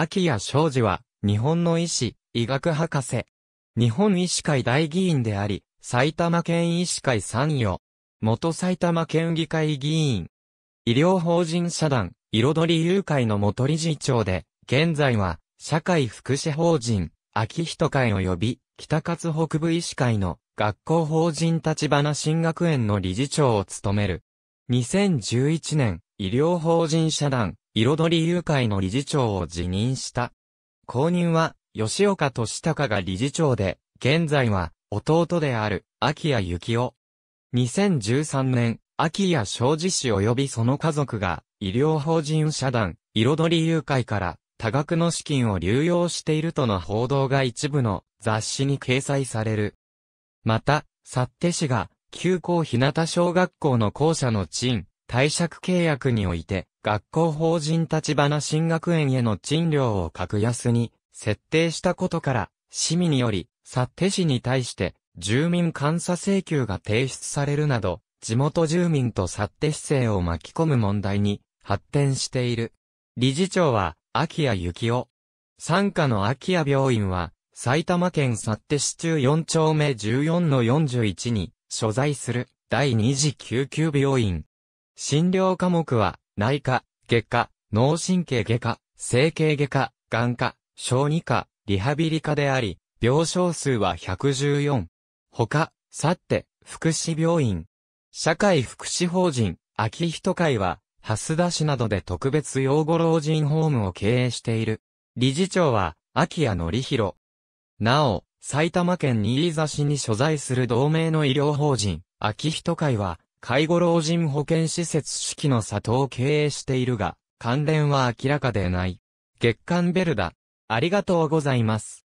秋谷昌司は、日本の医師、医学博士。日本医師会大議員であり、埼玉県医師会参与。元埼玉県議会議員。医療法人社団、彩り誘拐の元理事長で、現在は、社会福祉法人、秋人会及び、北勝北部医師会の学校法人立花新学園の理事長を務める。2011年、医療法人社団、彩り誘拐の理事長を辞任した。後任は、吉岡俊孝が理事長で、現在は、弟である、秋谷幸雄。2013年、秋谷正治氏及びその家族が、医療法人社団、彩り誘拐から、多額の資金を流用しているとの報道が一部の雑誌に掲載される。また、幸手氏が、旧校日向小学校の校舎の賃、貸借契約において、学校法人立花進学園への賃料を格安に設定したことから、市民により、幸手市に対して住民監査請求が提出されるなど、地元住民と幸手市政を巻き込む問題に発展している。理事長は、秋谷幸雄。参加の秋谷病院は、埼玉県幸手市中4丁目14の41に所在する第2次救急病院。診療科目は内科、外科、脳神経外科、整形外科、眼科、小児科、リハビリ科であり、病床数は114。他、去って、福祉病院、社会福祉法人、秋人会は、蓮田市などで特別養護老人ホームを経営している。理事長は、秋谷典弘。なお、埼玉県新座市に所在する同盟の医療法人、秋人会は、介護老人保健施設指揮の里を経営しているが、関連は明らかでない。月刊ベルダ。ありがとうございます。